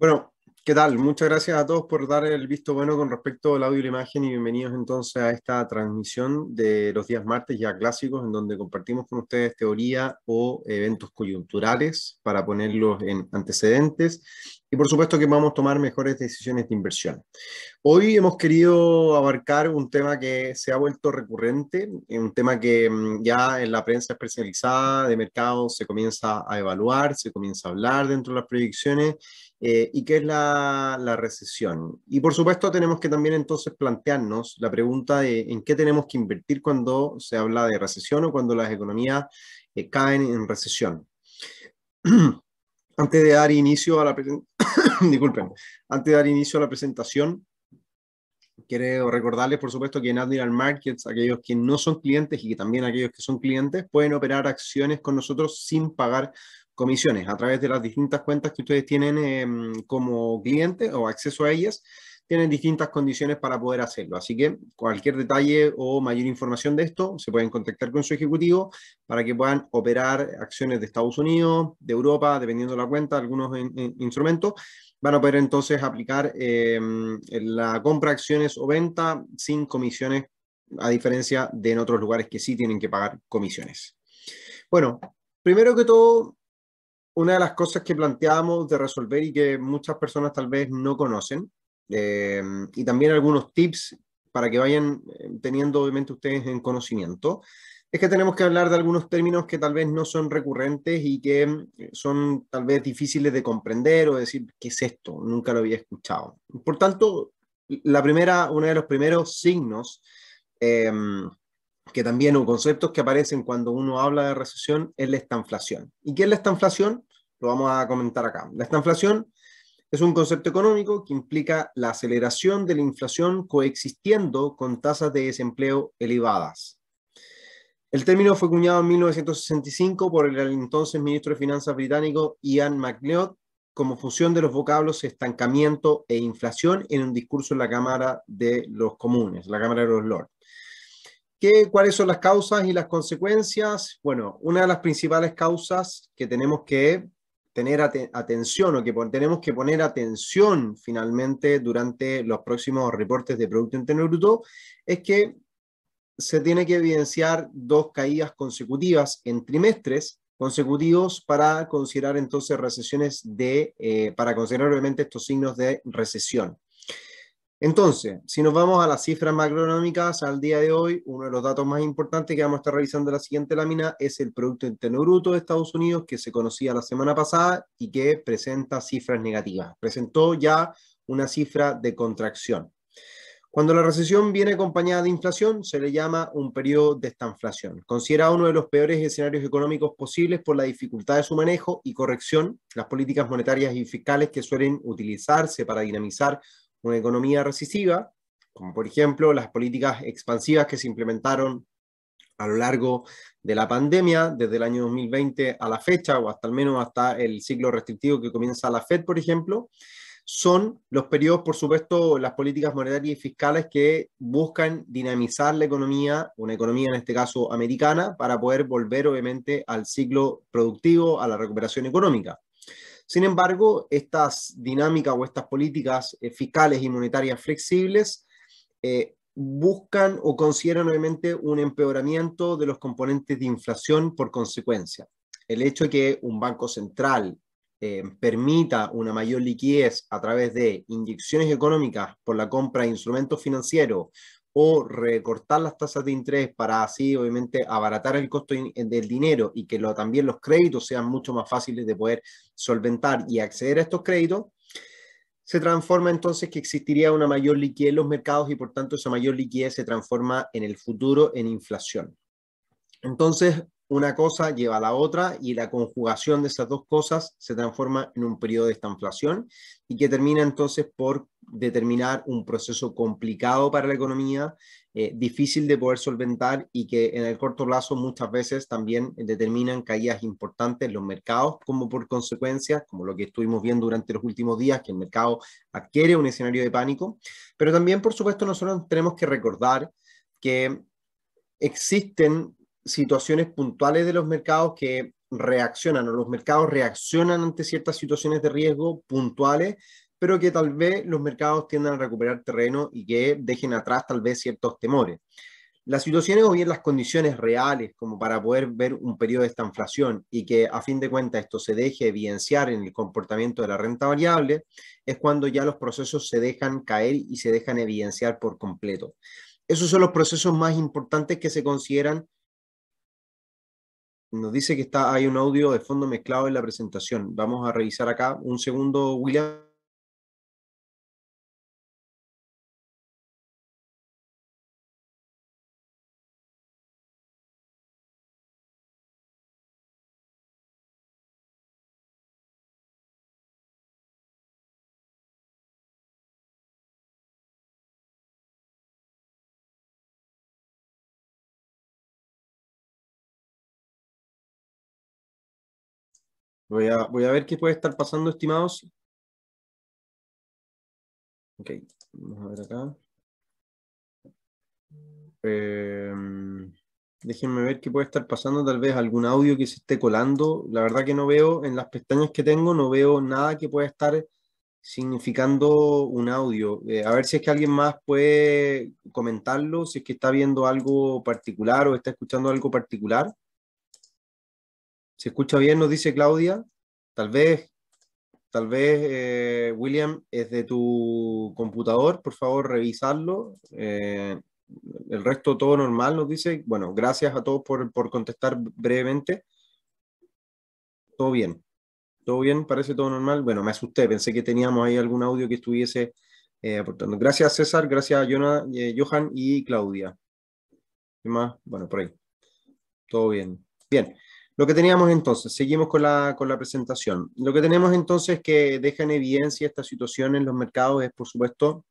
Bueno, ¿qué tal? Muchas gracias a todos por dar el visto bueno con respecto al audio y la imagen y bienvenidos entonces a esta transmisión de los días martes ya clásicos en donde compartimos con ustedes teoría o eventos coyunturales para ponerlos en antecedentes y por supuesto que vamos a tomar mejores decisiones de inversión. Hoy hemos querido abarcar un tema que se ha vuelto recurrente, un tema que mm, ya en la prensa especializada de mercado se comienza a evaluar, se comienza a hablar dentro de las proyecciones eh, y qué es la, recesión. Y por supuesto tenemos que también entonces plantearnos la pregunta de en qué tenemos que invertir cuando se habla de recesión o cuando las economías eh, caen en recesión. Antes de dar inicio a la disculpen, antes de dar inicio a la presentación, quiero recordarles, por supuesto, que en Admiral Markets, aquellos que no son clientes y que también aquellos que son clientes pueden operar acciones con nosotros sin pagar comisiones a través de las distintas cuentas que ustedes tienen em, como cliente o acceso a ellas, tienen distintas condiciones para poder hacerlo. Así que cualquier detalle o mayor información de esto, se pueden contactar con su ejecutivo para que puedan operar acciones de Estados Unidos, de Europa, dependiendo de la cuenta, algunos instrumentos. Van a poder entonces aplicar em, la compra, acciones o venta sin comisiones, a diferencia de en otros lugares que sí tienen que pagar comisiones. Bueno, primero que todo, una de las cosas que planteábamos de resolver y que muchas personas tal vez no conocen, eh, y también algunos tips para que vayan eh, teniendo obviamente ustedes en conocimiento, es que tenemos que hablar de algunos términos que tal vez no son recurrentes y que eh, son tal vez difíciles de comprender o decir, ¿qué es esto? Nunca lo había escuchado. Por tanto, la primera, uno de los primeros signos que también son conceptos que aparecen cuando uno habla de recesión es la estanflación. ¿Y qué es la estanflación? Lo vamos a comentar acá. La estanflación es un concepto económico que implica la aceleración de la inflación coexistiendo con tasas de desempleo elevadas. El término fue cuñado en 1965 por el entonces ministro de Finanzas británico Ian MacLeod como función de los vocablos estancamiento e inflación en un discurso en la Cámara de los Comunes, la Cámara de los Lords. ¿Cuáles son las causas y las consecuencias? Bueno, una de las principales causas que tenemos que tener atención o que tenemos que poner atención finalmente durante los próximos reportes de Producto Interno Bruto es que se tiene que evidenciar dos caídas consecutivas en trimestres consecutivos para considerar entonces recesiones de, eh, para considerar obviamente estos signos de recesión. Entonces, si nos vamos a las cifras macroeconómicas, al día de hoy, uno de los datos más importantes que vamos a estar revisando en la siguiente lámina es el Producto Interno Bruto de Estados Unidos, que se conocía la semana pasada y que presenta cifras negativas. Presentó ya una cifra de contracción. Cuando la recesión viene acompañada de inflación, se le llama un periodo de estanflación, considerado uno de los peores escenarios económicos posibles por la dificultad de su manejo y corrección, las políticas monetarias y fiscales que suelen utilizarse para dinamizar una economía recesiva, como por ejemplo las políticas expansivas que se implementaron a lo largo de la pandemia, desde el año 2020 a la fecha, o hasta al menos hasta el ciclo restrictivo que comienza la Fed, por ejemplo, son los periodos, por supuesto, las políticas monetarias y fiscales que buscan dinamizar la economía, una economía en este caso americana, para poder volver obviamente al ciclo productivo, a la recuperación económica. Sin embargo, estas dinámicas o estas políticas eh, fiscales y monetarias flexibles eh, buscan o consideran obviamente un empeoramiento de los componentes de inflación por consecuencia. El hecho de que un banco central eh, permita una mayor liquidez a través de inyecciones económicas por la compra de instrumentos financieros o recortar las tasas de interés para así obviamente abaratar el costo eh, del dinero y que lo, también los créditos sean mucho más fáciles de poder solventar y acceder a estos créditos, se transforma entonces que existiría una mayor liquidez en los mercados y por tanto esa mayor liquidez se transforma en el futuro en inflación. Entonces, una cosa lleva a la otra y la conjugación de esas dos cosas se transforma en un periodo de inflación y que termina entonces por determinar un proceso complicado para la economía, eh, difícil de poder solventar y que en el corto plazo muchas veces también determinan caídas importantes en los mercados, como por consecuencia, como lo que estuvimos viendo durante los últimos días, que el mercado adquiere un escenario de pánico. Pero también, por supuesto, nosotros tenemos que recordar que existen situaciones puntuales de los mercados que reaccionan o los mercados reaccionan ante ciertas situaciones de riesgo puntuales pero que tal vez los mercados tiendan a recuperar terreno y que dejen atrás tal vez ciertos temores. Las situaciones o bien las condiciones reales como para poder ver un periodo de esta inflación y que a fin de cuentas esto se deje evidenciar en el comportamiento de la renta variable es cuando ya los procesos se dejan caer y se dejan evidenciar por completo. Esos son los procesos más importantes que se consideran nos dice que está, hay un audio de fondo mezclado en la presentación. Vamos a revisar acá un segundo, William. Voy a, ver qué puede estar pasando, estimados. Ok, vamos a ver acá. Em, déjenme ver qué puede estar pasando, tal vez algún audio que se esté colando. La verdad que no veo, en las pestañas que tengo, no veo nada que pueda estar significando un audio. Eh, a ver si es que alguien más puede comentarlo, si es que está viendo algo particular o está escuchando algo particular. Se escucha bien, nos dice Claudia. Tal vez, tal vez, eh, William, es de tu computador, por favor, revisarlo. Eh, el resto todo normal, nos dice. Bueno, gracias a todos por, contestar brevemente. Todo bien. Todo bien, parece todo normal. Bueno, me asusté, pensé que teníamos ahí algún audio que estuviese eh, aportando. Gracias César, gracias Johan y Claudia. ¿Qué más? Bueno, por ahí. Todo bien. Bien. Lo que teníamos entonces, seguimos con la, presentación. Lo que tenemos entonces que deja en evidencia esta situación en los mercados es, por supuesto,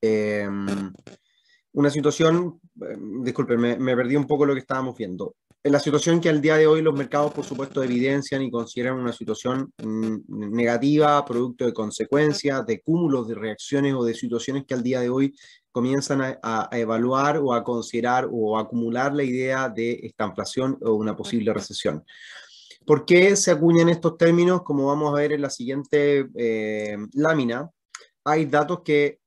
em, una situación, em, Disculpe, me, me, perdí un poco lo que estábamos viendo. La situación que al día de hoy los mercados, por supuesto, evidencian y consideran una situación mm, negativa, producto de consecuencias, de cúmulos de reacciones o de situaciones que al día de hoy comienzan a, evaluar o a considerar o a acumular la idea de estanflación o una posible recesión. ¿Por qué se acuñan estos términos? Como vamos a ver en la siguiente eh, lámina, hay datos que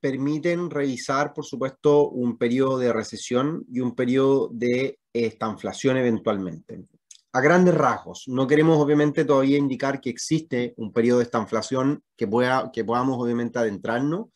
permiten revisar, por supuesto, un periodo de recesión y un periodo de estanflación eventualmente. A grandes rasgos, no queremos obviamente todavía indicar que existe un periodo de estanflación que, pueda, que podamos obviamente adentrarnos,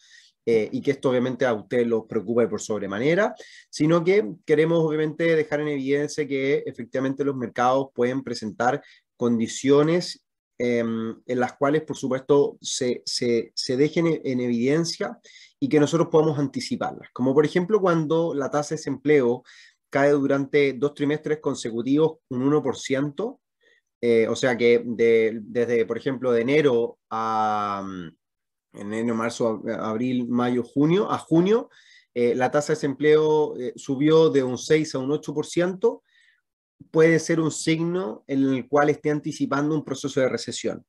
eh, y que esto obviamente a usted los preocupe por sobremanera, sino que queremos obviamente dejar en evidencia que efectivamente los mercados pueden presentar condiciones em, en las cuales, por supuesto, se, se, se dejen e-, en, evidencia y que nosotros podamos anticiparlas, como por ejemplo cuando la tasa de desempleo cae durante dos trimestres consecutivos un 1%, eh, o sea que de, desde, por ejemplo, de enero a, enero, marzo, abril, mayo, junio, a junio, eh, la tasa de desempleo eh, subió de un 6 a un 8%, puede ser un signo en el cual esté anticipando un proceso de recesión.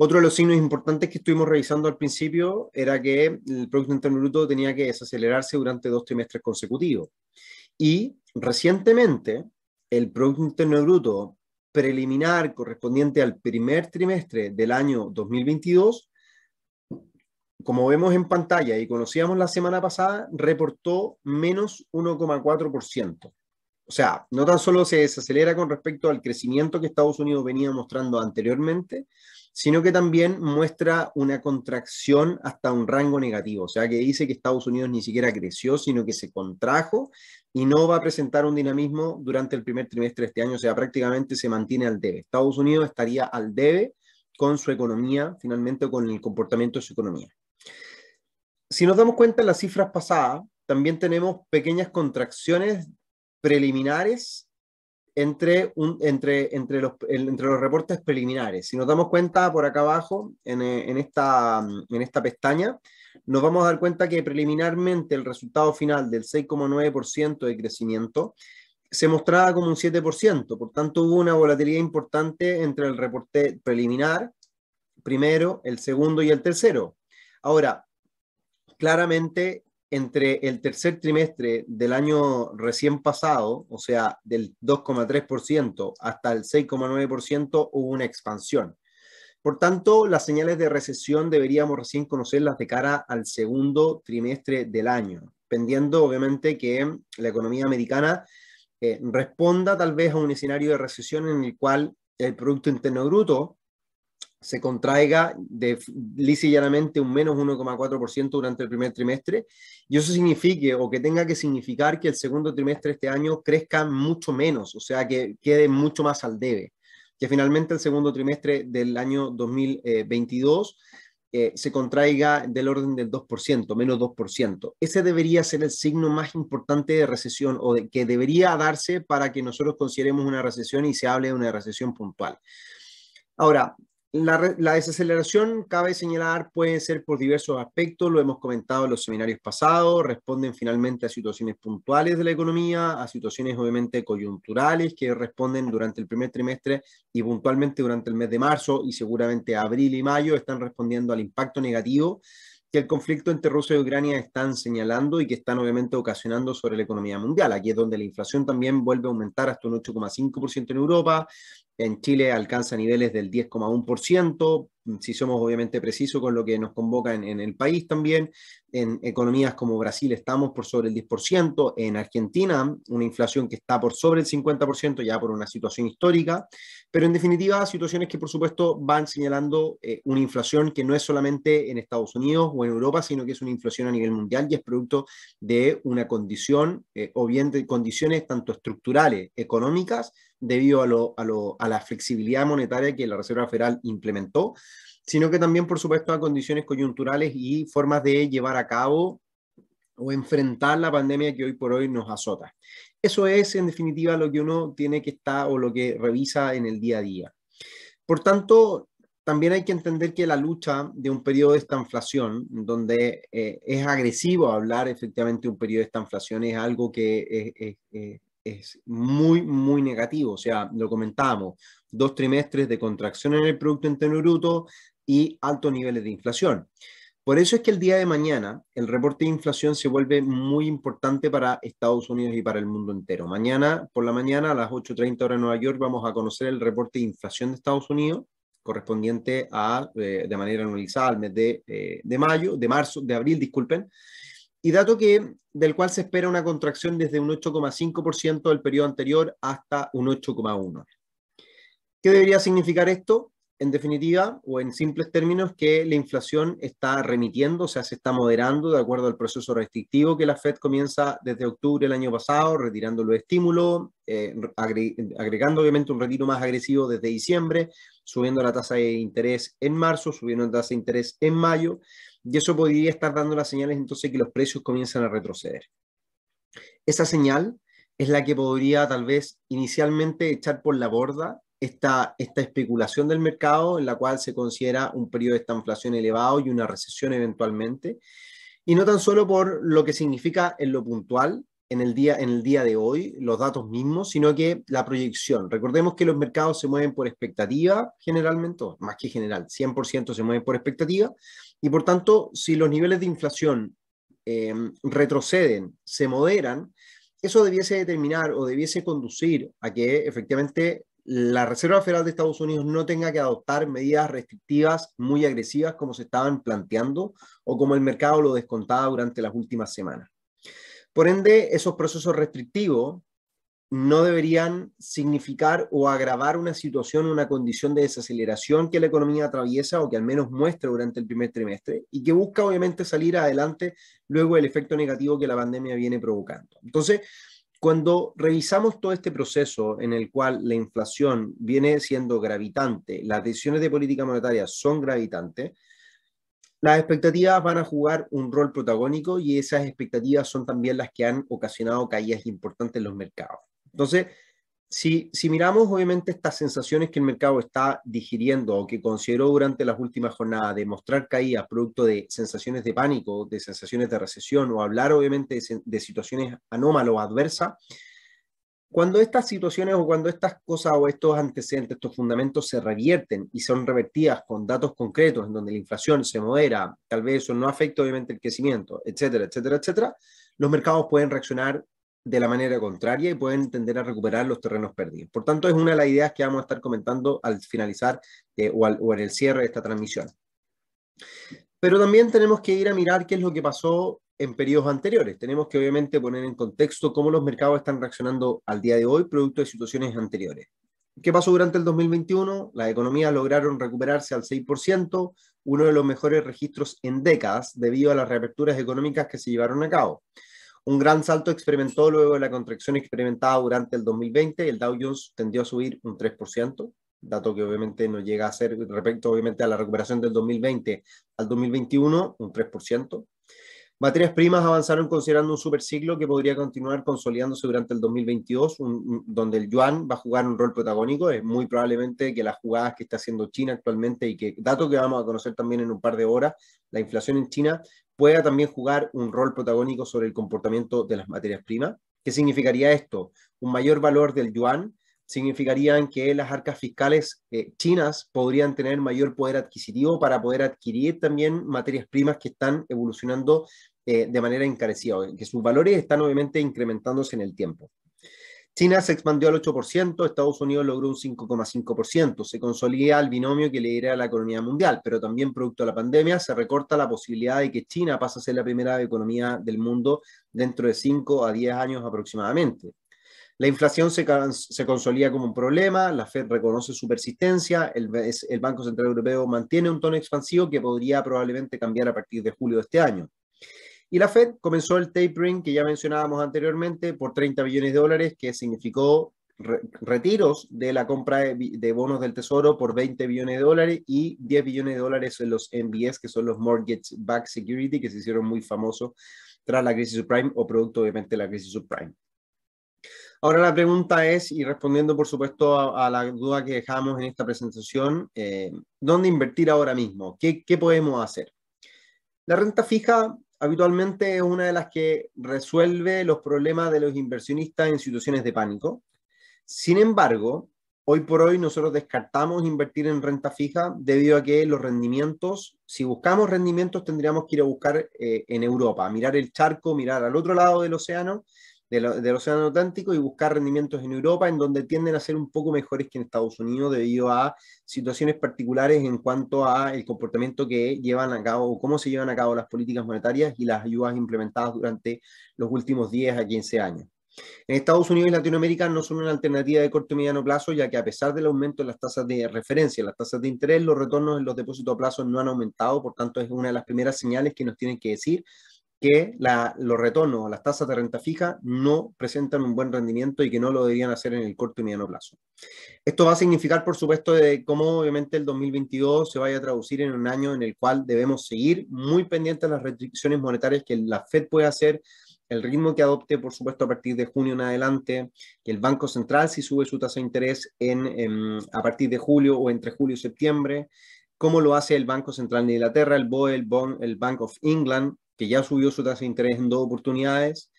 Otro de los signos importantes que estuvimos revisando al principio era que el Producto Interno Bruto tenía que desacelerarse durante dos trimestres consecutivos. Y recientemente, el Producto Interno Bruto preliminar correspondiente al primer trimestre del año 2022 como vemos en pantalla y conocíamos la semana pasada, reportó menos 1,4%. O sea, no tan solo se desacelera con respecto al crecimiento que Estados Unidos venía mostrando anteriormente, sino que también muestra una contracción hasta un rango negativo. O sea, que dice que Estados Unidos ni siquiera creció, sino que se contrajo y no va a presentar un dinamismo durante el primer trimestre de este año. O sea, prácticamente se mantiene al debe. Estados Unidos estaría al debe con su economía, finalmente, con el comportamiento de su economía si nos damos cuenta en las cifras pasadas, también tenemos pequeñas contracciones preliminares entre, entre, entre, los, entre los reportes preliminares. Si nos damos cuenta por acá abajo, eh, en, esta, en esta pestaña, nos vamos a dar cuenta que preliminarmente el resultado final del 6,9% de crecimiento se mostraba como un 7%, por tanto hubo una volatilidad importante entre el reporte preliminar, primero, el segundo y el tercero. Ahora, claramente entre el tercer trimestre del año recién pasado, o sea, del 2,3% hasta el 6,9%, hubo una expansión. Por tanto, las señales de recesión deberíamos recién conocerlas de cara al segundo trimestre del año, pendiendo obviamente que la economía americana eh, responda tal vez a un escenario de recesión en el cual el Producto Interno Bruto se contraiga de lisa y llanamente un menos 1,4% durante el primer trimestre y eso signifique o que tenga que significar que el segundo trimestre de este año crezca mucho menos, o sea, que quede mucho más al debe, que finalmente el segundo trimestre del año 2022 eh, eh, se contraiga del orden del 2%, menos 2%. Ese debería ser el signo más importante de recesión o de, que debería darse para que nosotros consideremos una recesión y se hable de una recesión puntual. Ahora, la, desaceleración, cabe señalar, puede ser por diversos aspectos, lo hemos comentado en los seminarios pasados, responden finalmente a situaciones puntuales de la economía, a situaciones obviamente coyunturales que responden durante el primer trimestre y puntualmente durante el mes de marzo y seguramente abril y mayo están respondiendo al impacto negativo que el conflicto entre Rusia y Ucrania están señalando y que están obviamente ocasionando sobre la economía mundial. Aquí es donde la inflación también vuelve a aumentar hasta un 8,5% en Europa, en Chile alcanza niveles del 10,1%, si somos obviamente precisos con lo que nos convoca en, el país también. En economías como Brasil estamos por sobre el 10%, en Argentina una inflación que está por sobre el 50% ya por una situación histórica. Pero en definitiva, situaciones que por supuesto van señalando eh, una inflación que no es solamente en Estados Unidos o en Europa, sino que es una inflación a nivel mundial y es producto de una condición eh, o bien de condiciones tanto estructurales, económicas, debido a, a la flexibilidad monetaria que la Reserva Federal implementó, sino que también por supuesto a condiciones coyunturales y formas de llevar a cabo o enfrentar la pandemia que hoy por hoy nos azota. Eso es, en definitiva, lo que uno tiene que estar o lo que revisa en el día a día. Por tanto, también hay que entender que la lucha de un periodo de esta inflación donde eh, es agresivo hablar efectivamente de un periodo de esta inflación es algo que es, es muy, muy negativo. O sea, lo comentábamos, dos trimestres de contracción en el Producto Interno Bruto y altos niveles de inflación. Por eso es que el día de mañana el reporte de inflación se vuelve muy importante para Estados Unidos y para el mundo entero. Mañana por la mañana a las 8.30 horas de Nueva York vamos a conocer el reporte de inflación de Estados Unidos correspondiente a, eh, de manera anualizada al mes eh, de, mayo, de marzo, de abril, disculpen. Y dato que, del cual se espera una contracción desde un 8,5% del periodo anterior hasta un 8,1%. ¿Qué debería significar esto? en definitiva, o en simples términos, que la inflación está remitiendo, o sea, se está moderando de acuerdo al proceso restrictivo que la Fed comienza desde octubre del año pasado, retirando los estímulos, eh, agregando obviamente un retiro más agresivo desde diciembre, subiendo la tasa de interés en marzo, subiendo la tasa de interés en mayo, y eso podría estar dando las señales entonces que los precios comienzan a retroceder. Esa señal es la que podría tal vez inicialmente echar por la borda esta, especulación del mercado en la cual se considera un periodo de esta inflación elevado y una recesión eventualmente. Y no tan solo por lo que significa en lo puntual, en el día, en el día de hoy, los datos mismos, sino que la proyección. Recordemos que los mercados se mueven por expectativa generalmente, más que general, 100% se mueven por expectativa, y por tanto, si los niveles de inflación em, retroceden, se moderan, eso debiese determinar o debiese conducir a que efectivamente la Reserva Federal de Estados Unidos no tenga que adoptar medidas restrictivas muy agresivas como se estaban planteando o como el mercado lo descontaba durante las últimas semanas. Por ende, esos procesos restrictivos no deberían significar o agravar una situación, una condición de desaceleración que la economía atraviesa o que al menos muestra durante el primer trimestre y que busca obviamente salir adelante luego del efecto negativo que la pandemia viene provocando. Entonces, cuando revisamos todo este proceso en el cual la inflación viene siendo gravitante, las decisiones de política monetaria son gravitantes, las expectativas van a jugar un rol protagónico y esas expectativas son también las que han ocasionado caídas importantes en los mercados. Entonces, si, miramos obviamente estas sensaciones que el mercado está digiriendo o que consideró durante las últimas jornadas de mostrar caídas producto de sensaciones de pánico, de sensaciones de recesión o hablar obviamente de, situaciones anómalas o adversas, cuando estas situaciones o cuando estas cosas o estos antecedentes, estos fundamentos se revierten y son revertidas con datos concretos en donde la inflación se modera, tal vez eso no afecta obviamente el crecimiento, etcétera, etcétera, etcétera, los mercados pueden reaccionar de la manera contraria y pueden tender a recuperar los terrenos perdidos. Por tanto, es una de las ideas que vamos a estar comentando al finalizar eh, o, o en el cierre de esta transmisión. Pero también tenemos que ir a mirar qué es lo que pasó en periodos anteriores. Tenemos que obviamente poner en contexto cómo los mercados están reaccionando al día de hoy producto de situaciones anteriores. ¿Qué pasó durante el 2021? Las economías lograron recuperarse al 6%, uno de los mejores registros en décadas debido a las reaperturas económicas que se llevaron a cabo. Un gran salto experimentó luego de la contracción experimentada durante el 2020. El Dow Jones tendió a subir un 3%, dato que obviamente no llega a ser, respecto obviamente a la recuperación del 2020 al 2021, un 3%. Materias primas avanzaron considerando un superciclo que podría continuar consolidándose durante el 2022, donde el yuan va a jugar un rol protagónico. Es muy probablemente que las jugadas que está haciendo China actualmente y que, dato que vamos a conocer también en un par de horas, la inflación en China pueda también jugar un rol protagónico sobre el comportamiento de las materias primas. ¿Qué significaría esto? Un mayor valor del yuan significaría que las arcas fiscales eh, chinas podrían tener mayor poder adquisitivo para poder adquirir también materias primas que están evolucionando eh, de manera encarecida, que sus valores están obviamente incrementándose en el tiempo. China se expandió al 8%, Estados Unidos logró un 5,5%. Se consolida el binomio que le a la economía mundial, pero también producto de la pandemia se recorta la posibilidad de que China pase a ser la primera economía del mundo dentro de 5 a 10 años aproximadamente. La inflación se, consolida como un problema, la Fed reconoce su persistencia, el Banco Central Europeo mantiene un tono expansivo que podría probablemente cambiar a partir de julio de este año. Y la Fed comenzó el tapering que ya mencionábamos anteriormente por 30 billones de dólares, que significó retiros de la compra de, bonos del Tesoro por 20 billones de dólares y 10 billones de dólares en los MBS, que son los Mortgage Back Security, que se hicieron muy famosos tras la crisis subprime o producto obviamente de la crisis subprime. Ahora la pregunta es, y respondiendo por supuesto a, la duda que dejamos en esta presentación, eh, ¿dónde invertir ahora mismo? ¿Qué, ¿Qué podemos hacer? La renta fija habitualmente es una de las que resuelve los problemas de los inversionistas en situaciones de pánico. Sin embargo, hoy por hoy nosotros descartamos invertir en renta fija debido a que los rendimientos, si buscamos rendimientos, tendríamos que ir a buscar eh, en Europa, mirar el charco, mirar al otro lado del océano del Océano Atlántico y buscar rendimientos en Europa, en donde tienden a ser un poco mejores que en Estados Unidos debido a situaciones particulares en cuanto a el comportamiento que llevan a cabo o cómo se llevan a cabo las políticas monetarias y las ayudas implementadas durante los últimos 10 a 15 años. En Estados Unidos y Latinoamérica no son una alternativa de corto y mediano plazo, ya que a pesar del aumento de las tasas de referencia, las tasas de interés, los retornos en los depósitos a plazo no han aumentado, por tanto es una de las primeras señales que nos tienen que decir que la, los retornos, las tasas de renta fija no presentan un buen rendimiento y que no lo deberían hacer en el corto y mediano plazo. Esto va a significar, por supuesto, de cómo obviamente el 2022 se vaya a traducir en un año en el cual debemos seguir muy pendientes a las restricciones monetarias que la Fed puede hacer, el ritmo que adopte, por supuesto, a partir de junio en adelante, que el Banco Central si sube su tasa de interés en, em, a partir de julio o entre julio y septiembre, cómo lo hace el Banco Central de Inglaterra, el BOE, el Bank of England, que ya subió su tasa de interés en dos oportunidades,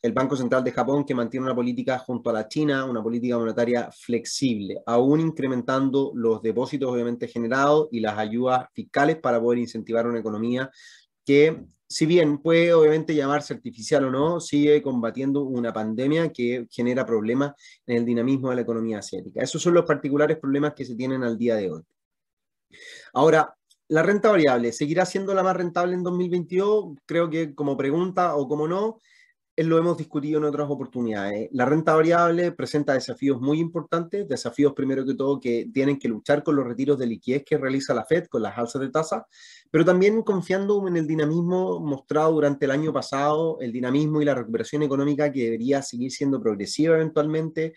el Banco Central de Japón, que mantiene una política junto a la China, una política monetaria flexible, aún incrementando los depósitos obviamente generados y las ayudas fiscales para poder incentivar una economía que, si bien puede obviamente llamarse artificial o no, sigue combatiendo una pandemia que genera problemas en el dinamismo de la economía asiática. Esos son los particulares problemas que se tienen al día de hoy. Ahora, la renta variable, ¿seguirá siendo la más rentable en 2022? Creo que como pregunta o como no, eh, lo hemos discutido en otras oportunidades. La renta variable presenta desafíos muy importantes, desafíos primero que todo que tienen que luchar con los retiros de liquidez que realiza la Fed, con las alzas de tasa, pero también confiando en el dinamismo mostrado durante el año pasado, el dinamismo y la recuperación económica que debería seguir siendo progresiva eventualmente,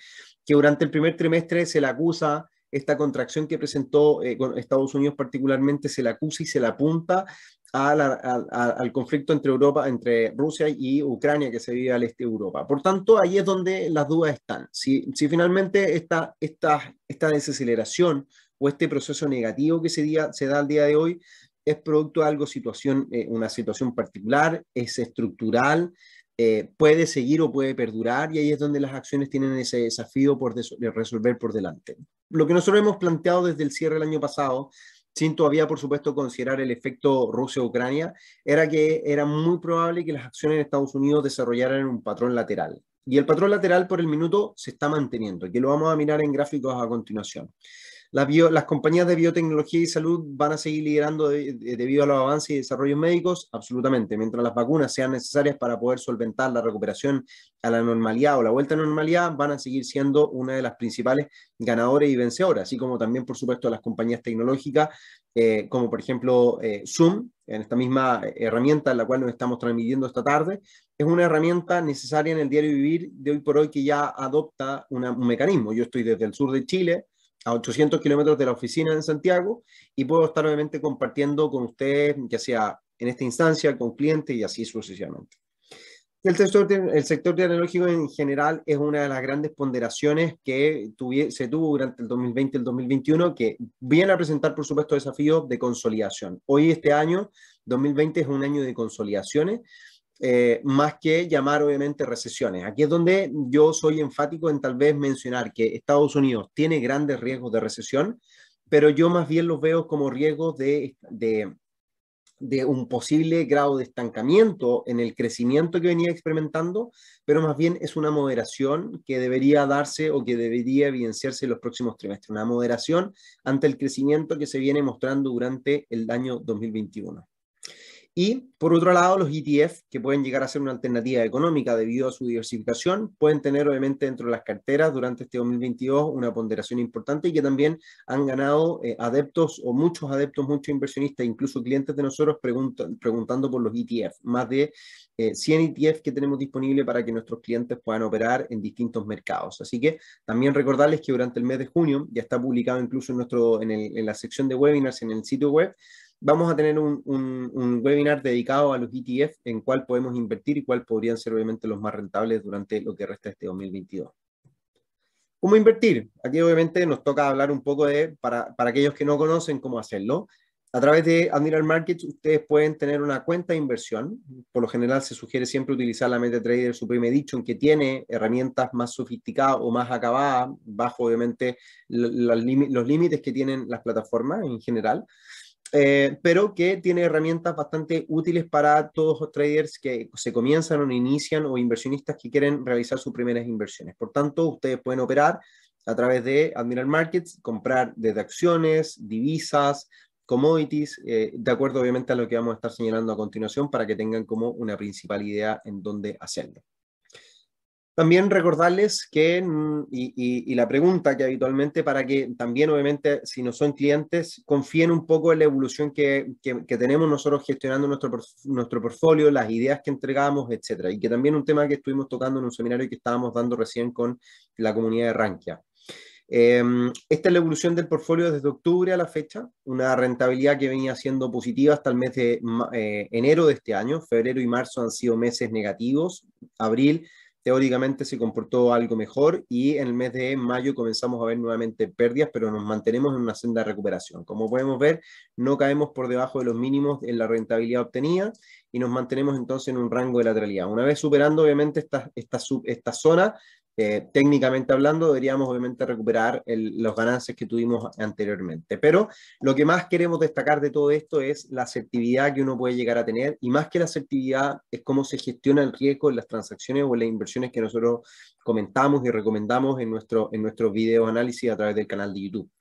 que durante el primer trimestre se le acusa esta contracción que presentó eh, Estados Unidos particularmente se la acusa y se la apunta al conflicto entre Europa, entre Rusia y Ucrania que se vive al este de Europa. Por tanto, ahí es donde las dudas están. Si, finalmente esta, esta, esta desaceleración o este proceso negativo que se, da al día de hoy es producto de algo, situación, eh, una situación particular, es estructural, eh, puede seguir o puede perdurar y ahí es donde las acciones tienen ese desafío por resolver por delante. Lo que nosotros hemos planteado desde el cierre del año pasado, sin todavía, por supuesto, considerar el efecto Rusia-Ucrania, era que era muy probable que las acciones en Estados Unidos desarrollaran un patrón lateral. Y el patrón lateral por el minuto se está manteniendo, que lo vamos a mirar en gráficos a continuación las compañías de biotecnología y salud van a seguir liderando debido a los avances y desarrollos médicos, absolutamente, mientras las vacunas sean necesarias para poder solventar la recuperación a la normalidad o la vuelta a la normalidad, van a seguir siendo una de las principales ganadoras y vencedoras, así como también, por supuesto, las compañías tecnológicas, eh, como por ejemplo eh, Zoom, en esta misma herramienta en la cual nos estamos transmitiendo esta tarde, es una herramienta necesaria en el diario vivir de hoy por hoy que ya adopta un mecanismo. Yo estoy desde el sur de Chile, a 800 kilómetros de la oficina en Santiago y puedo estar obviamente compartiendo con ustedes, ya sea en esta instancia, con clientes y así sucesivamente. El sector, el sector tecnológico en general es una de las grandes ponderaciones que se tuvo durante el 2020 y el 2021, que viene a presentar, por supuesto, desafíos de consolidación. Hoy, este año, 2020, es un año de consolidaciones eh, más que llamar obviamente recesiones. Aquí es donde yo soy enfático en tal vez mencionar que Estados Unidos tiene grandes riesgos de recesión, pero yo más bien los veo como riesgos de, de, de un posible grado de estancamiento en el crecimiento que venía experimentando, pero más bien es una moderación que debería darse o que debería evidenciarse en los próximos trimestres, una moderación ante el crecimiento que se viene mostrando durante el año 2021. Y por otro lado, los ETF, que pueden llegar a ser una alternativa económica debido a su diversificación, pueden tener obviamente dentro de las carteras durante este 2022 una ponderación importante y que también han ganado eh, adeptos o muchos adeptos, muchos inversionistas, incluso clientes de nosotros preguntan, preguntando por los ETF. Más de 100 eh, ETF que tenemos disponibles para que nuestros clientes puedan operar en distintos mercados. Así que también recordarles que durante el mes de junio, ya está publicado incluso nuestro, en, en la sección de webinars en el sitio web, vamos a tener un, webinar dedicado a los ETF, en cuál podemos invertir y cuál podrían ser obviamente los más rentables durante lo que resta este 2022. ¿Cómo invertir? Aquí obviamente nos toca hablar un poco de, para, para aquellos que no conocen cómo hacerlo, a través de Admiral Markets ustedes pueden tener una cuenta de inversión. Por lo general se sugiere siempre utilizar la MetaTrader Supreme Edition que tiene herramientas más sofisticadas o más acabadas, bajo obviamente los límites que tienen las plataformas en general. Eh, pero que tiene herramientas bastante útiles para todos los traders que se comienzan o inician o inversionistas que quieren realizar sus primeras inversiones. Por tanto, ustedes pueden operar a través de Admiral Markets, comprar desde acciones, divisas, commodities, eh, de acuerdo obviamente a lo que vamos a estar señalando a continuación para que tengan como una principal idea en dónde hacerlo. También recordarles que, mm, y, la pregunta que habitualmente para que también obviamente si no son clientes, confíen un poco en la evolución que, tenemos nosotros gestionando nuestro, nuestro portfolio, las ideas que entregamos, etc. Y que también un tema que estuvimos tocando en un seminario que estábamos dando recién con la comunidad de Rankia. Em, esta es la evolución del portfolio desde octubre a la fecha, una rentabilidad que venía siendo positiva hasta el mes de eh, enero de este año, febrero y marzo han sido meses negativos, abril teóricamente se comportó algo mejor y en el mes de mayo comenzamos a ver nuevamente pérdidas, pero nos mantenemos en una senda de recuperación. Como podemos ver, no caemos por debajo de los mínimos en la rentabilidad obtenida y nos mantenemos entonces en un rango de lateralidad. Una vez superando obviamente esta, esta, esta zona, eh, técnicamente hablando, deberíamos obviamente recuperar los ganancias que tuvimos anteriormente. Pero lo que más queremos destacar de todo esto es la asertividad que uno puede llegar a tener y más que la asertividad es cómo se gestiona el riesgo en las transacciones o en las inversiones que nosotros comentamos y recomendamos en, nuestro, en nuestros videos análisis a través del canal de YouTube.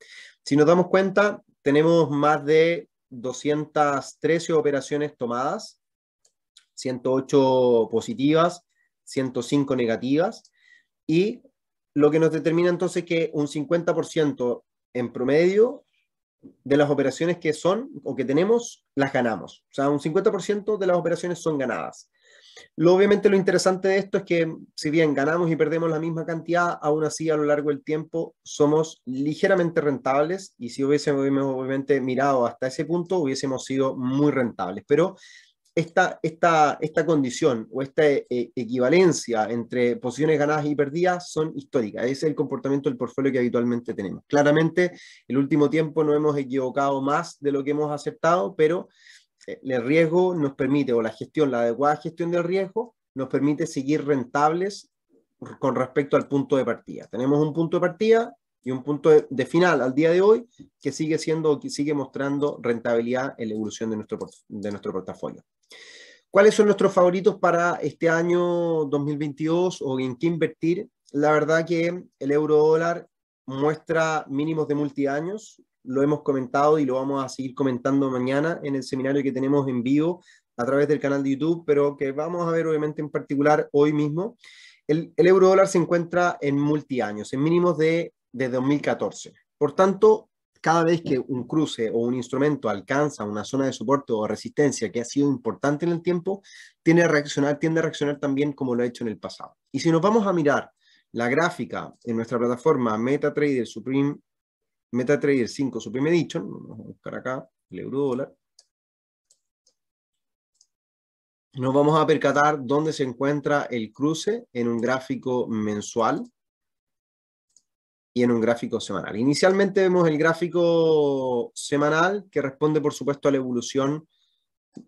Si nos damos cuenta, tenemos más de 213 operaciones tomadas, 108 positivas, 105 negativas y lo que nos determina entonces que un 50% en promedio de las operaciones que son o que tenemos, las ganamos. O sea, un 50% de las operaciones son ganadas. Lo, obviamente lo interesante de esto es que si bien ganamos y perdemos la misma cantidad, aún así a lo largo del tiempo somos ligeramente rentables y si hubiésemos obviamente mirado hasta ese punto hubiésemos sido muy rentables. Pero esta, condición o esta eh, equivalencia entre posiciones ganadas y perdidas son históricas. es el comportamiento del portfolio que habitualmente tenemos. Claramente, el último tiempo no hemos equivocado más de lo que hemos aceptado, pero eh, el riesgo nos permite, o la gestión, la adecuada gestión del riesgo, nos permite seguir rentables con respecto al punto de partida. Tenemos un punto de partida y un punto de, final al día de hoy que sigue siendo sigue mostrando rentabilidad en la evolución de nuestro, de nuestro portafolio. ¿Cuáles son nuestros favoritos para este año 2022 o en qué invertir? La verdad que el euro dólar muestra mínimos de multi años. lo hemos comentado y lo vamos a seguir comentando mañana en el seminario que tenemos en vivo a través del canal de YouTube, pero que vamos a ver obviamente en particular hoy mismo. El, el euro dólar se encuentra en multi años, en mínimos de, de 2014. Por tanto, cada vez que un cruce o un instrumento alcanza una zona de soporte o resistencia que ha sido importante en el tiempo, tiende a reaccionar, tiende a reaccionar también como lo ha hecho en el pasado. Y si nos vamos a mirar la gráfica en nuestra plataforma MetaTrader Supreme, MetaTrader 5 Supreme Edition, vamos a buscar acá el euro dólar, nos vamos a percatar dónde se encuentra el cruce en un gráfico mensual y en un gráfico semanal. Inicialmente vemos el gráfico semanal que responde, por supuesto, a la evolución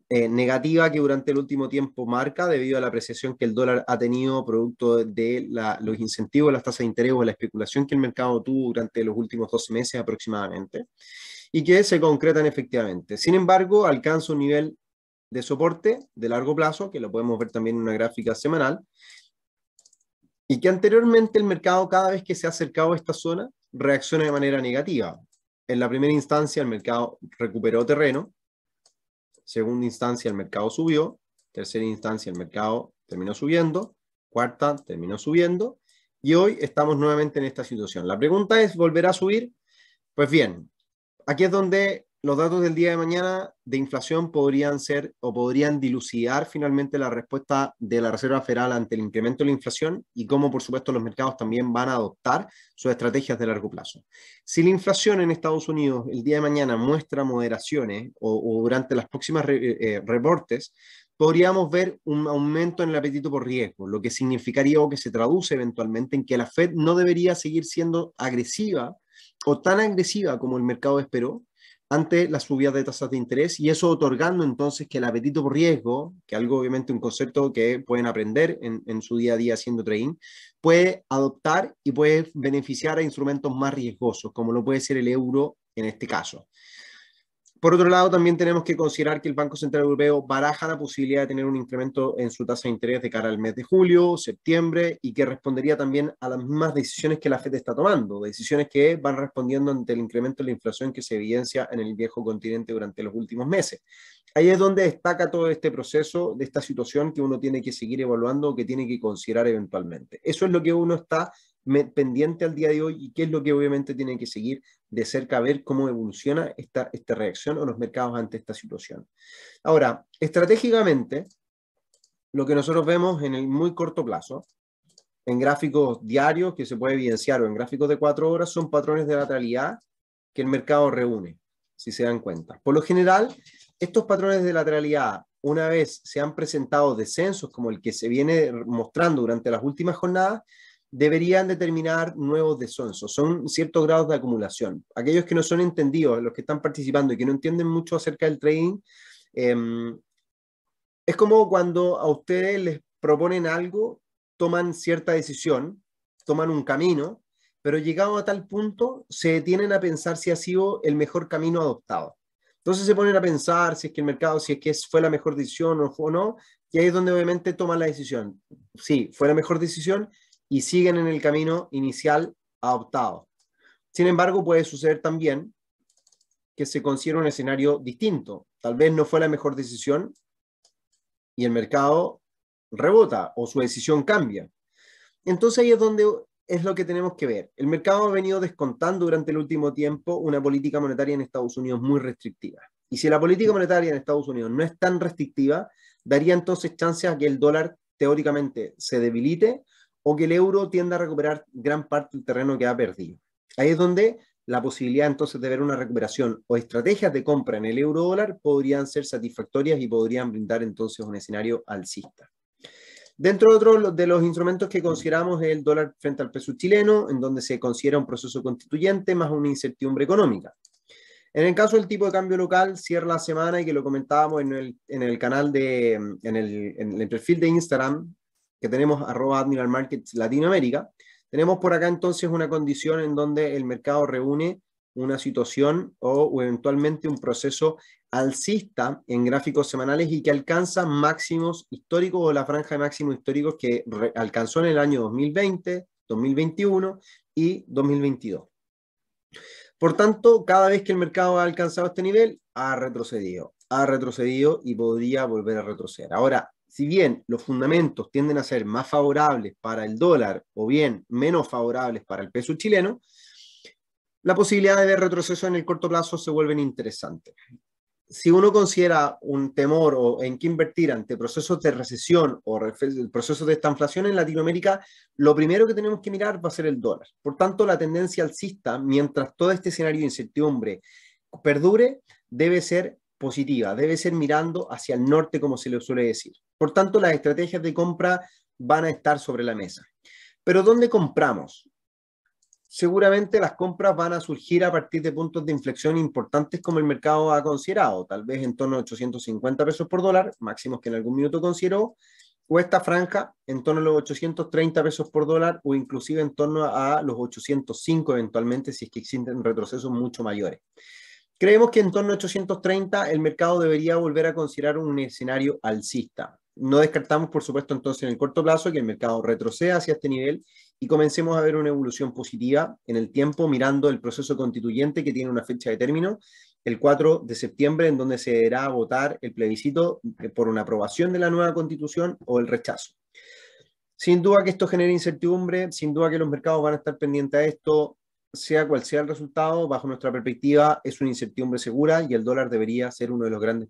eh, negativa que durante el último tiempo marca debido a la apreciación que el dólar ha tenido producto de los incentivos, las tasas de interés o la especulación que el mercado tuvo durante los últimos 12 meses aproximadamente y que se concretan efectivamente. Sin embargo, alcanza un nivel de soporte de largo plazo, que lo podemos ver también en una gráfica semanal, y que anteriormente el mercado cada vez que se ha acercado a esta zona reacciona de manera negativa. En la primera instancia el mercado recuperó terreno, segunda instancia el mercado subió, tercera instancia el mercado terminó subiendo, cuarta terminó subiendo y hoy estamos nuevamente en esta situación. La pregunta es, ¿volverá a subir? Pues bien, aquí es donde los datos del día de mañana de inflación podrían ser o podrían dilucidar finalmente la respuesta de la Reserva Federal ante el incremento de la inflación y cómo, por supuesto, los mercados también van a adoptar sus estrategias de largo plazo. Si la inflación en Estados Unidos el día de mañana muestra moderaciones o, durante las próximas eh, eh, reportes, podríamos ver un aumento en el apetito por riesgo, lo que significaría o que se traduce eventualmente en que la Fed no debería seguir siendo agresiva o tan agresiva como el mercado esperó ante las subidas de tasas de interés y eso otorgando entonces que el apetito por riesgo, que algo obviamente un concepto que pueden aprender en, en su día a día haciendo trading, puede adoptar y puede beneficiar a instrumentos más riesgosos, como lo puede ser el euro en este caso. Por otro lado, también tenemos que considerar que el Banco Central Europeo baraja la posibilidad de tener un incremento en su tasa de interés de cara al mes de julio, septiembre, y que respondería también a las mismas decisiones que la FED está tomando, decisiones que van respondiendo ante el incremento de la inflación que se evidencia en el viejo continente durante los últimos meses. Ahí es donde destaca todo este proceso, de esta situación que uno tiene que seguir evaluando que tiene que considerar eventualmente. Eso es lo que uno está pendiente al día de hoy y qué es lo que obviamente tienen que seguir de cerca, a ver cómo evoluciona esta, esta reacción o los mercados ante esta situación. Ahora, estratégicamente, lo que nosotros vemos en el muy corto plazo, en gráficos diarios que se puede evidenciar o en gráficos de cuatro horas, son patrones de lateralidad que el mercado reúne, si se dan cuenta. Por lo general, estos patrones de lateralidad, una vez se han presentado descensos como el que se viene mostrando durante las últimas jornadas, deberían determinar nuevos descensos. Son ciertos grados de acumulación. Aquellos que no son entendidos, los que están participando y que no entienden mucho acerca del trading, em, es como cuando a ustedes les proponen algo, toman cierta decisión, toman un camino, pero llegado a tal punto se detienen a pensar si ha sido el mejor camino adoptado. Entonces se ponen a pensar si es que el mercado, si es que fue la mejor decisión o no, y ahí es donde obviamente toman la decisión. Sí, fue la mejor decisión, y siguen en el camino inicial adoptado. Sin embargo, puede suceder también que se considere un escenario distinto. Tal vez no fue la mejor decisión y el mercado rebota o su decisión cambia. Entonces ahí es donde es lo que tenemos que ver. El mercado ha venido descontando durante el último tiempo una política monetaria en Estados Unidos muy restrictiva. Y si la política monetaria en Estados Unidos no es tan restrictiva, daría entonces chance a que el dólar teóricamente se debilite o que el euro tienda a recuperar gran parte del terreno que ha perdido. Ahí es donde la posibilidad entonces de ver una recuperación o estrategias de compra en el euro dólar podrían ser satisfactorias y podrían brindar entonces un escenario alcista. Dentro de otros de los instrumentos que consideramos es el dólar frente al peso chileno, en donde se considera un proceso constituyente más una incertidumbre económica. En el caso del tipo de cambio local, cierra la semana y que lo comentábamos en el, canal de, el, en el perfil de Instagram que tenemos arroba Admiral Markets Latinoamérica, tenemos por acá entonces una condición en donde el mercado reúne una situación o, o eventualmente un proceso alcista en gráficos semanales y que alcanza máximos históricos o la franja de máximos históricos que alcanzó en el año 2020, 2021 y 2022. Por tanto, cada vez que el mercado ha alcanzado este nivel, ha retrocedido, ha retrocedido y podría volver a retroceder. Ahora, si bien los fundamentos tienden a ser más favorables para el dólar o bien menos favorables para el peso chileno, la posibilidad de ver retroceso en el corto plazo se vuelven interesantes. Si uno considera un temor o en qué invertir ante procesos de recesión o procesos de estanflación en Latinoamérica, lo primero que tenemos que mirar va a ser el dólar. Por tanto, la tendencia alcista, mientras todo este escenario de incertidumbre perdure, debe ser positiva, debe ser mirando hacia el norte, como se le suele decir. Por tanto, las estrategias de compra van a estar sobre la mesa. Pero ¿dónde compramos? Seguramente las compras van a surgir a partir de puntos de inflexión importantes como el mercado ha considerado, tal vez en torno a 850 pesos por dólar, máximos que en algún minuto consideró, o esta franja en torno a los 830 pesos por dólar o inclusive en torno a los 805 eventualmente si es que existen retrocesos mucho mayores. Creemos que en torno a 830 el mercado debería volver a considerar un escenario alcista. No descartamos, por supuesto, entonces en el corto plazo que el mercado retroceda hacia este nivel y comencemos a ver una evolución positiva en el tiempo mirando el proceso constituyente que tiene una fecha de término, el 4 de septiembre, en donde se deberá votar el plebiscito por una aprobación de la nueva constitución o el rechazo. Sin duda que esto genera incertidumbre, sin duda que los mercados van a estar pendientes a esto, sea cual sea el resultado, bajo nuestra perspectiva es una incertidumbre segura y el dólar debería ser uno de los grandes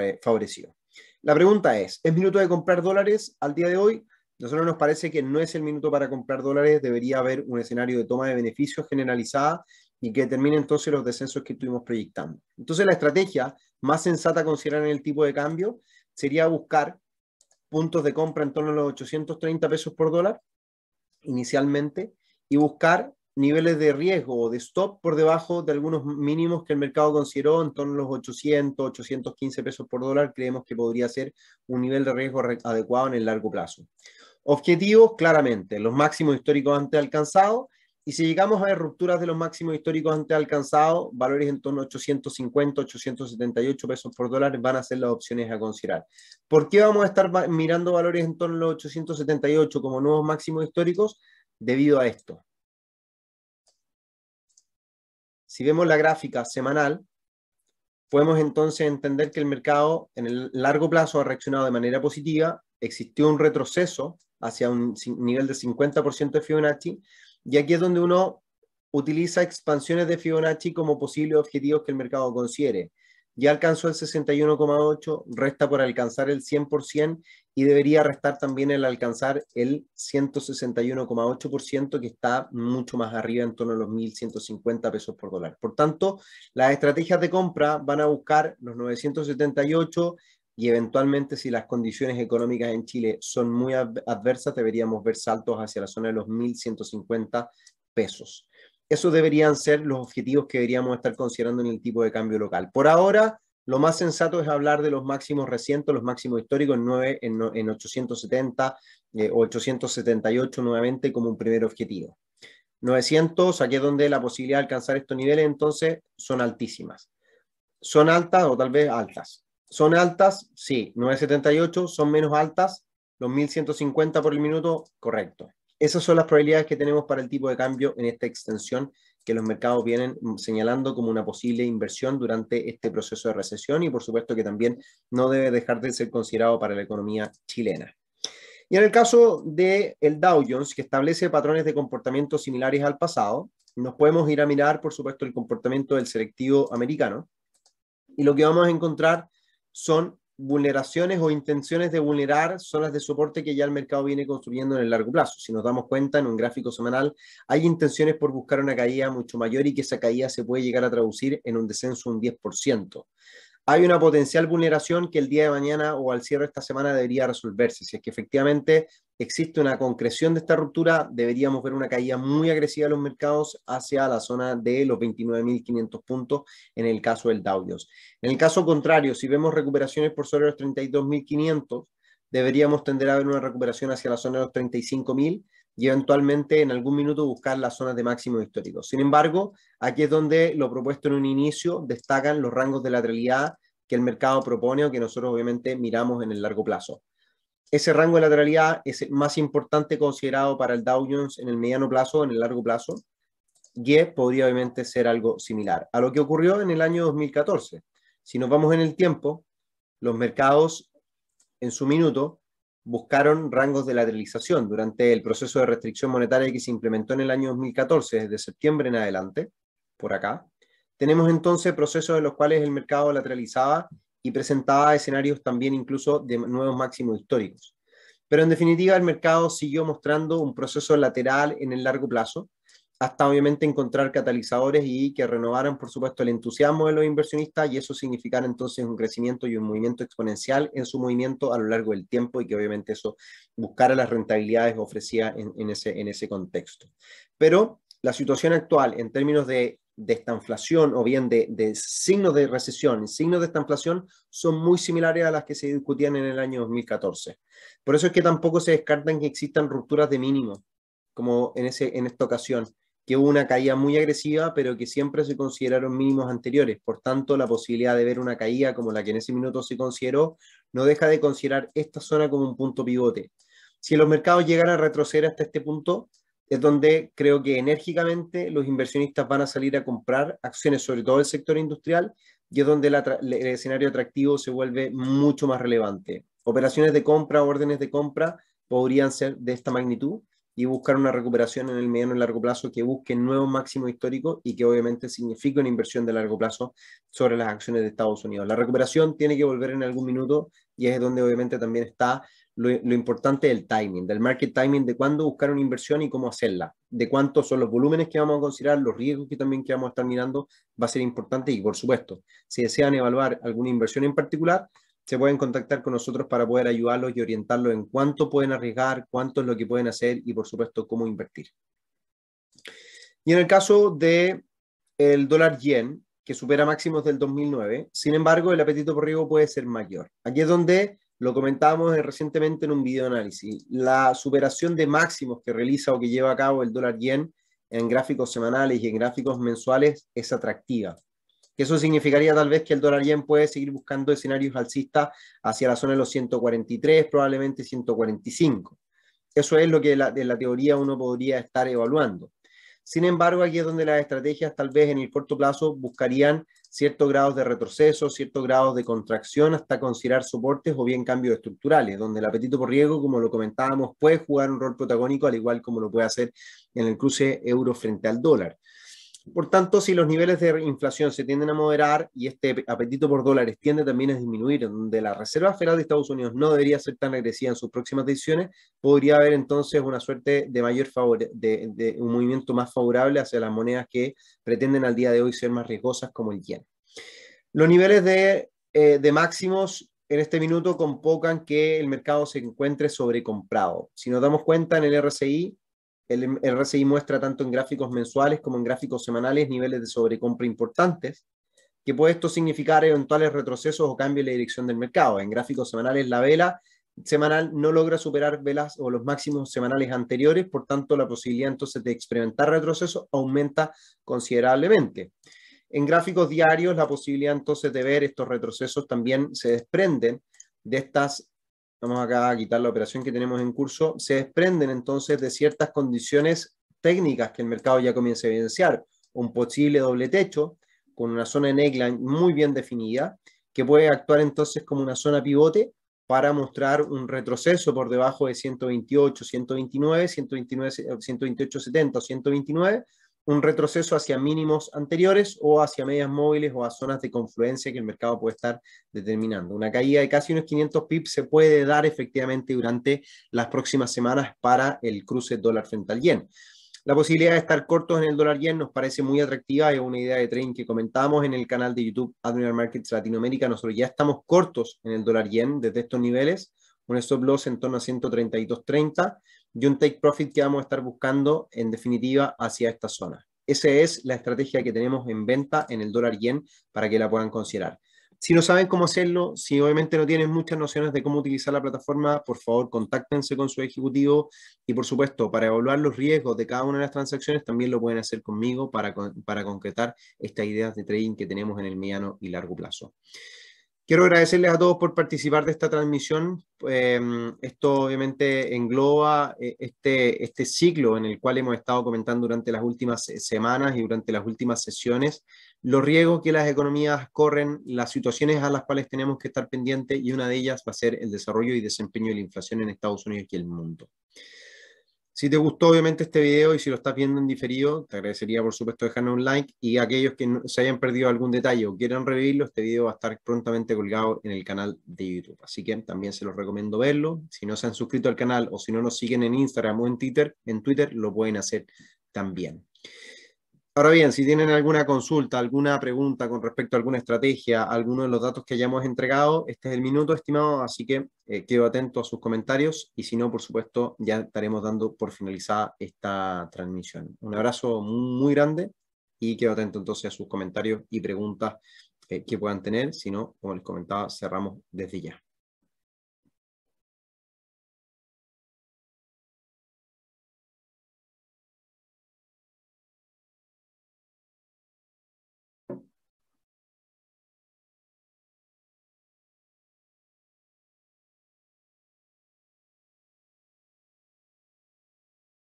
eh, favorecidos. La pregunta es, ¿es minuto de comprar dólares al día de hoy? Nosotros nos parece que no es el minuto para comprar dólares, debería haber un escenario de toma de beneficios generalizada y que determine entonces los descensos que estuvimos proyectando. Entonces la estrategia más sensata a considerar en el tipo de cambio sería buscar puntos de compra en torno a los 830 pesos por dólar inicialmente y buscar niveles de riesgo o de stop por debajo de algunos mínimos que el mercado consideró en torno a los 800, 815 pesos por dólar, creemos que podría ser un nivel de riesgo adecuado en el largo plazo. Objetivos, claramente, los máximos históricos antes alcanzados y si llegamos a rupturas de los máximos históricos antes alcanzados, valores en torno a 850, 878 pesos por dólar van a ser las opciones a considerar. ¿Por qué vamos a estar mirando valores en torno a los 878 como nuevos máximos históricos? Debido a esto. Si vemos la gráfica semanal, podemos entonces entender que el mercado en el largo plazo ha reaccionado de manera positiva, existió un retroceso hacia un nivel de 50% de Fibonacci, y aquí es donde uno utiliza expansiones de Fibonacci como posibles objetivos que el mercado considere ya alcanzó el 61,8, resta por alcanzar el 100% y debería restar también el alcanzar el 161,8% que está mucho más arriba en torno a los 1.150 pesos por dólar. Por tanto, las estrategias de compra van a buscar los 978 y eventualmente si las condiciones económicas en Chile son muy adversas, deberíamos ver saltos hacia la zona de los 1.150 pesos esos deberían ser los objetivos que deberíamos estar considerando en el tipo de cambio local. Por ahora, lo más sensato es hablar de los máximos recientes, los máximos históricos en, en, 870 o 878 nuevamente como un primer objetivo. 900, aquí es donde la posibilidad de alcanzar estos niveles entonces son altísimas. ¿Son altas o tal vez altas? ¿Son altas? Sí. 978 son menos altas. Los 1150 por el minuto, correcto. Esas son las probabilidades que tenemos para el tipo de cambio en esta extensión que los mercados vienen mm, señalando como una posible inversión durante este proceso de recesión y por supuesto que también no debe dejar de ser considerado para la economía chilena. Y en el caso del Dow Jones, que establece patrones de comportamiento similares al pasado, nos podemos ir a mirar, por supuesto, el comportamiento del selectivo americano. Y lo que vamos a encontrar son vulneraciones o intenciones de vulnerar zonas de soporte que ya el mercado viene construyendo en el largo plazo. Si nos damos cuenta en un gráfico semanal, hay intenciones por buscar una caída mucho mayor y que esa caída se puede llegar a traducir en un descenso un 10% hay una potencial vulneración que el día de mañana o al cierre de esta semana debería resolverse. Si es que efectivamente existe una concreción de esta ruptura, deberíamos ver una caída muy agresiva de los mercados hacia la zona de los 29.500 puntos en el caso del Dow Jones. En el caso contrario, si vemos recuperaciones por sobre los 32.500, deberíamos tender a ver una recuperación hacia la zona de los 35.000 y eventualmente en algún minuto buscar las zonas de máximo histórico. Sin embargo, aquí es donde lo propuesto en un inicio destacan los rangos de lateralidad que el mercado propone o que nosotros obviamente miramos en el largo plazo. Ese rango de lateralidad es el más importante considerado para el Dow Jones en el mediano plazo, o en el largo plazo, y podría obviamente ser algo similar a lo que ocurrió en el año 2014. Si nos vamos en el tiempo, los mercados en su minuto buscaron rangos de lateralización durante el proceso de restricción monetaria que se implementó en el año 2014, desde septiembre en adelante, por acá. Tenemos entonces procesos en los cuales el mercado lateralizaba y presentaba escenarios también incluso de nuevos máximos históricos. Pero en definitiva el mercado siguió mostrando un proceso lateral en el largo plazo hasta obviamente encontrar catalizadores y que renovaran, por supuesto, el entusiasmo de los inversionistas y eso significara entonces un crecimiento y un movimiento exponencial en su movimiento a lo largo del tiempo y que obviamente eso buscara las rentabilidades ofrecía en, ese, en ese contexto. Pero la situación actual en términos de, de esta inflación o bien de, signos de recesión signos de esta inflación son muy similares a las que se discutían en el año 2014. Por eso es que tampoco se descartan que existan rupturas de mínimo como en, ese, en esta ocasión que hubo una caída muy agresiva, pero que siempre se consideraron mínimos anteriores. Por tanto, la posibilidad de ver una caída como la que en ese minuto se consideró no deja de considerar esta zona como un punto pivote. Si los mercados llegan a retroceder hasta este punto, es donde creo que enérgicamente los inversionistas van a salir a comprar acciones, sobre todo el sector industrial, y es donde el, el escenario atractivo se vuelve mucho más relevante. Operaciones de compra, órdenes de compra podrían ser de esta magnitud y buscar una recuperación en el mediano y largo plazo que busque nuevo máximo histórico y que obviamente signifique una inversión de largo plazo sobre las acciones de Estados Unidos. La recuperación tiene que volver en algún minuto y es donde obviamente también está lo, importante del timing, del market timing, de cuándo buscar una inversión y cómo hacerla, de cuántos son los volúmenes que vamos a considerar, los riesgos que también que vamos a estar mirando, va a ser importante y por supuesto, si desean evaluar alguna inversión en particular, se pueden contactar con nosotros para poder ayudarlos y orientarlos en cuánto pueden arriesgar, cuánto es lo que pueden hacer y por supuesto cómo invertir. Y en el caso de el dólar yen, que supera máximos del 2009, sin embargo, el apetito por riesgo puede ser mayor. Aquí es donde lo comentábamos recientemente en un video análisis. La superación de máximos que realiza o que lleva a cabo el dólar yen en gráficos semanales y en gráficos mensuales es atractiva. Eso significaría tal vez que el dólar yen puede seguir buscando escenarios alcistas hacia la zona de los 143, probablemente 145. Eso es lo que de la teoría uno podría estar evaluando. Sin embargo, aquí es donde las estrategias tal vez en el corto plazo buscarían ciertos grados de retroceso, ciertos grados de contracción hasta considerar soportes o bien cambios estructurales, donde el apetito por riesgo, como lo comentábamos, puede jugar un rol protagónico al igual como lo puede hacer en el cruce euro frente al dólar. Por tanto, si los niveles de inflación se tienden a moderar y este apetito por dólares tiende también a disminuir, donde la Reserva Federal de Estados Unidos no debería ser tan agresiva en sus próximas decisiones, podría haber entonces una suerte de mayor favor, de, un movimiento más favorable hacia las monedas que pretenden al día de hoy ser más riesgosas como el yen. Los niveles de, eh, de máximos en este minuto convocan que el mercado se encuentre sobrecomprado. Si nos damos cuenta en el RSI, el, RSI muestra tanto en gráficos mensuales como en gráficos semanales niveles de sobrecompra importantes, que puede esto significar eventuales retrocesos o cambios en la dirección del mercado. En gráficos semanales, la vela semanal no logra superar velas o los máximos semanales anteriores, por tanto la posibilidad entonces de experimentar retrocesos aumenta considerablemente. En gráficos diarios la posibilidad entonces de ver estos retrocesos también se desprenden de estas vamos acá a quitar la operación que tenemos en curso, se desprenden entonces de ciertas condiciones técnicas que el mercado ya comienza a evidenciar. Un posible doble techo con una zona en neckline muy bien definida, que puede actuar entonces como una zona pivote para mostrar un retroceso por debajo de 128, 129, 129 128, 70 129, un retroceso hacia mínimos anteriores o hacia medias móviles o a zonas de confluencia que el mercado puede estar determinando. Una caída de casi unos 500 pips se puede dar efectivamente durante las próximas semanas para el cruce dólar frente al yen. La posibilidad de estar cortos en el dólar yen nos parece muy atractiva. Es una idea de trading que comentábamos en el canal de YouTube Admiral Markets Latinoamérica. Nosotros ya estamos cortos en el dólar yen desde estos niveles. Un stop loss en torno a 132.30 y un take profit que vamos a estar buscando en definitiva hacia esta zona. Esa es la estrategia que tenemos en venta en el dólar yen para que la puedan considerar. Si no saben cómo hacerlo, si obviamente no tienen muchas nociones de cómo utilizar la plataforma, por favor contáctense con su ejecutivo y por supuesto para evaluar los riesgos de cada una de las transacciones también lo pueden hacer conmigo para, para concretar estas ideas de trading que tenemos en el mediano y largo plazo. Quiero agradecerles a todos por participar de esta transmisión. Eh, esto obviamente engloba eh, este, este ciclo en el cual hemos estado comentando durante las últimas eh, semanas y durante las últimas sesiones los riesgos que las economías corren, las situaciones a las cuales tenemos que estar pendientes y una de ellas va a ser el desarrollo y desempeño de la inflación en Estados Unidos y el mundo. Si te gustó obviamente este video y si lo estás viendo en diferido, te agradecería por supuesto dejarnos un like y aquellos que no, se hayan perdido algún detalle o quieran revivirlo, este video va a estar prontamente colgado en el canal de YouTube. Así que también se los recomiendo verlo. Si no se han suscrito al canal o si no nos siguen en Instagram o en Twitter, en Twitter lo pueden hacer también. Ahora bien, si tienen alguna consulta, alguna pregunta con respecto a alguna estrategia, alguno de los datos que hayamos entregado, este es el minuto estimado, así que eh, quedo atento a sus comentarios y si no, por supuesto, ya estaremos dando por finalizada esta transmisión. Un abrazo muy, grande y quedo atento entonces a sus comentarios y preguntas eh, que puedan tener, si no, como les comentaba, cerramos desde ya.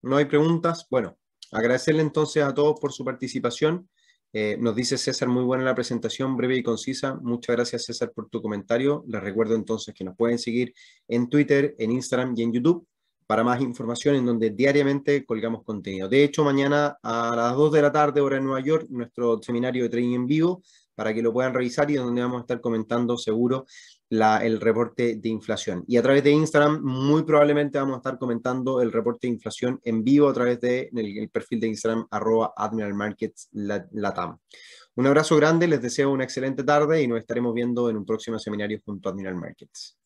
No hay preguntas. Bueno, agradecerle entonces a todos por su participación. Eh, nos dice César, muy buena la presentación, breve y concisa. Muchas gracias César por tu comentario. Les recuerdo entonces que nos pueden seguir en Twitter, en Instagram y en YouTube para más información en donde diariamente colgamos contenido. De hecho, mañana a las 2 de la tarde, hora en Nueva York, nuestro seminario de Training en vivo para que lo puedan revisar y donde vamos a estar comentando seguro el reporte de inflación. Y a través de Instagram, muy probablemente vamos a estar comentando el reporte de inflación en vivo a través del de, perfil de Instagram arroba Admiral Markets Latam. Un abrazo grande, les deseo una excelente tarde y nos estaremos viendo en un próximo seminario junto a Admiral Markets.